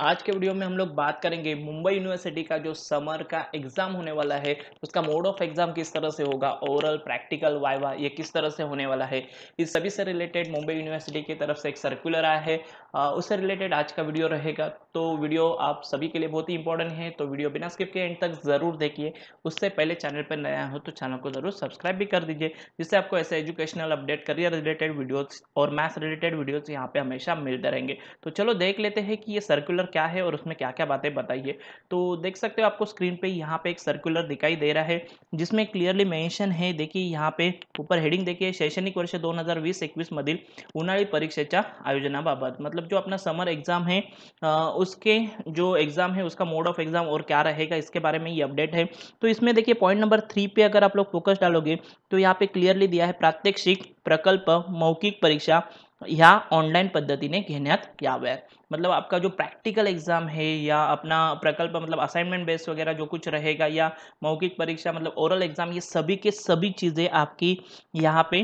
आज के वीडियो में हम लोग बात करेंगे मुंबई यूनिवर्सिटी का जो समर का एग्जाम होने वाला है उसका मोड ऑफ एग्जाम किस तरह से होगा ओवरऑल प्रैक्टिकल वाइवा ये किस तरह से होने वाला है इस सभी से रिलेटेड मुंबई यूनिवर्सिटी की तरफ से एक सर्कुलर आया है उससे रिलेटेड आज का वीडियो रहेगा तो वीडियो आप सभी के लिए बहुत ही इंपॉर्टेंट है तो वीडियो बिना स्किप के एंड तक ज़रूर देखिए उससे पहले चैनल पर नया हो तो चैनल को ज़रूर सब्सक्राइब भी कर दीजिए जिससे आपको ऐसे educational update career related videos और मैथ्स रिलेटेड वीडियोज़ यहाँ पर हमेशा मिलते रहेंगे तो चलो देख लेते हैं कि ये सर्कुलर क्या है और उसमें क्या क्या बातें बताइए तो देख सकते हो आपको स्क्रीन पर यहाँ पर एक सर्कुलर दिखाई दे रहा है जिसमें क्लियरली मैंशन है देखिए यहाँ पे ऊपर हेडिंग देखिए शैक्षणिक वर्ष दो हजार वीस एकवीस मधील उन्हाळी आयोजना बाबत मतलब मतलब जो अपना समर एग्ज़ाम है उसके जो एग्ज़ाम है उसका मोड ऑफ एग्ज़ाम और क्या रहेगा इसके बारे में ये अपडेट है तो इसमें देखिए पॉइंट नंबर थ्री पे अगर आप लोग फोकस डालोगे तो यहाँ पे क्लियरली दिया है प्रात्यक्षिक प्रकल्प मौखिक परीक्षा या ऑनलाइन ह्या ऑनलाईन पद्धतीने घेण्यात याव्यात मतलब आपका जो प्रैक्टिकल एग्ज़ाम है या अपना प्रकल्प मतलब असाइनमेंट बेस वगैरह जो कुछ रहेगा या मौखिक परीक्षा मतलब ओरल एग्ज़ाम ये सभी के सभी चीज़ें आपकी यहाँ पे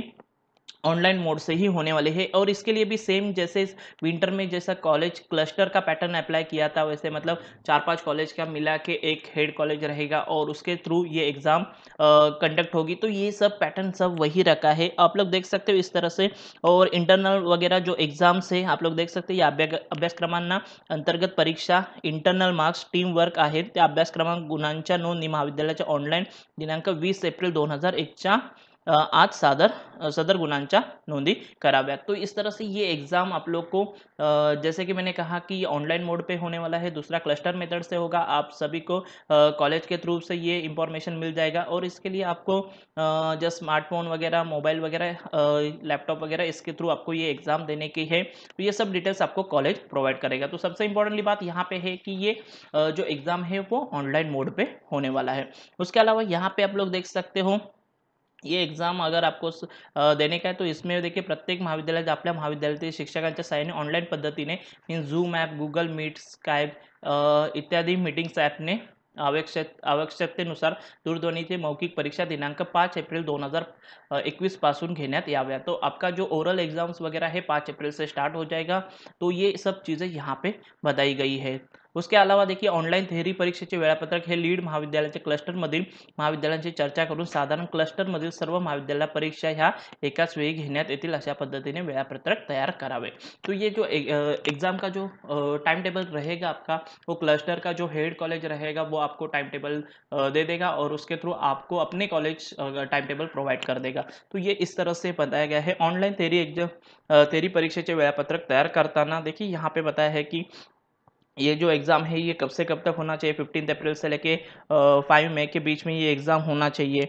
ऑनलाइन मोड से ही होने वाले हैं और इसके लिए भी सेम जैसे विंटर में जैसा कॉलेज क्लस्टर का पैटर्न अप्लाई किया था वैसे मतलब चार पांच कॉलेज का मिला के एक हेड कॉलेज रहेगा और उसके थ्रू ये एग्ज़ाम कंडक्ट होगी तो ये सब पैटर्न सब वही रखा है आप लोग देख सकते हो इस तरह से और इंटरनल वगैरह जो एग्ज़ाम्स है आप लोग देख सकते या अभ्यासक्रमांना अंतर्गत परीक्षा इंटरनल मार्क्स टीम वर्क है तो अभ्यासक्रमांक गुणांच्या नोंदी महाविद्यालयाच्या ऑनलाईन दिनांक वीस एप्रिल दोन हजार आज सादर सदर गुणांचा नोंदी कराव्या तो इस तरह से ये एग्ज़ाम आप लोग को जैसे कि मैंने कहा कि ऑनलाइन मोड पे होने वाला है दूसरा क्लस्टर मेथड से होगा आप सभी को कॉलेज के थ्रू से ये इंफॉर्मेशन मिल जाएगा और इसके लिए आपको जो स्मार्टफोन वगैरह मोबाइल वगैरह लैपटॉप वगैरह इसके थ्रू आपको ये एग्ज़ाम देने की है तो ये सब डिटेल्स आपको कॉलेज प्रोवाइड करेगा तो सबसे इंपॉर्टेंटली बात यहाँ पे है कि ये जो एग्ज़ाम है वो ऑनलाइन मोड पर होने वाला है उसके अलावा यहाँ पे आप लोग देख सकते हो ये एग्जाम अगर आपको देने का है तो इसमें देखिए प्रत्येक महाविद्यालय आपल्या शिक्षक शिक्षकांच्या ऑनलाइन पद्धति ने mean Zoom app Google Meet Skype इत्यादि मीटिंग्स ऐप ने आवश्यक आवश्यकतेनुसार से मौखिक परीक्षा दिनांक पाँच एप्रिल दोन हज़ार इक्कीस पासून घे तो आपका जो ओरल एग्ज़ाम्स वगैरह है पाँच अप्रैल से स्टार्ट हो जाएगा तो ये सब चीज़ें यहाँ पे बताई गई है उसके अलावा देखिए ऑनलाइन थेरी परीक्षे वेळापत्रक है लीड महाविद्यालय मध्य महाविद्यालय से चर्चा करून साधारण मध्य सर्व महाविद्यालय परीक्षा हा एक वे घेण्यात अशा पद्धति ने वेळापत्रक तैयार करावे तो ये जो एग्ज़ाम का जो टाइम टेबल रहेगा आपका वो क्लस्टर का जो हेड कॉलेज रहेगा वो आपको टाइम टेबल दे देगा और उसके थ्रू आपको अपने कॉलेज टाइम टेबल प्रोवाइड कर देगा तो ये इस तरह से बताया गया है ऑनलाइन थेरी एग्जाम थेरी परीक्षेचे वेळापत्रक तैयार करता देखिए यहाँ पे बताया है कि ये जो एग्ज़ाम है ये कब से कब तक होना चाहिए फिफ्टीन अप्रैल से लेके फाइव मई के बीच में ये एग्ज़ाम होना चाहिए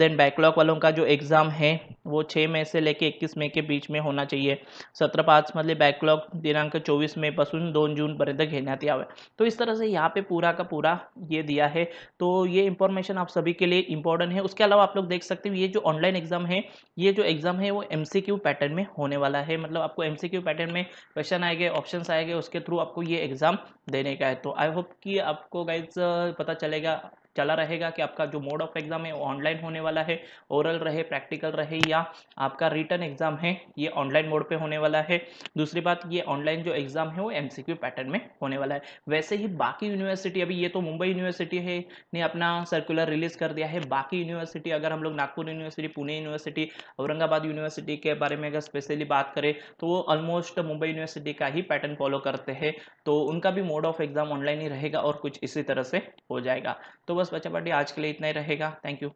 देन बैकलॉग वालों का जो एग्ज़ाम है वो छः मई से लेके इक्कीस मई के बीच में होना चाहिए सत्रह पाँच मतलब बैकलॉग दिनांक चौबीस मई मेपासून दोन घेना दिया हुआ तो इस तरह से यहाँ पर पूरा का पूरा ये दिया है तो ये इन्फॉर्मेशन आप सभी के लिए इंपॉर्टेंट है उसके अलावा आप लोग देख सकते हो ये जो ऑनलाइन एग्ज़ाम है ये जो एग्ज़ाम है वो एम पैटर्न में होने वाला है मतलब आपको एम पैटर्न में क्वेश्चन आएंगे ऑप्शन आएंगे उसके थ्रू आपको ये एग्ज़ाम एग्ज़ाम देने का है तो आई होप कि आपको गाइज पता चलेगा चला रहेगा कि आपका जो मोड ऑफ एग्जाम है वो ऑनलाइन होने वाला है ओरल रहे प्रैक्टिकल रहे या आपका रिटर्न एग्जाम है ये ऑनलाइन मोड पे होने वाला है दूसरी बात ये ऑनलाइन जो एग्जाम है वो एमसीक्यू पैटर्न में होने वाला है वैसे ही बाकी यूनिवर्सिटी अभी ये तो मुंबई यूनिवर्सिटी है ने अपना सर्कुलर रिलीज कर दिया है बाकी यूनिवर्सिटी अगर हम लोग Nagpur university Pune university Aurangabad university के बारे में अगर स्पेशली बात करें तो वो ऑलमोस्ट मुंबई यूनिवर्सिटी का ही पैटर्न फॉलो करते हैं तो उनका भी मोड ऑफ एग्जाम ऑनलाइन ही रहेगा और कुछ इसी तरह से हो जाएगा तो बस बच्चा पार्टी आज के लिए इतना ही रहेगा थैंक यू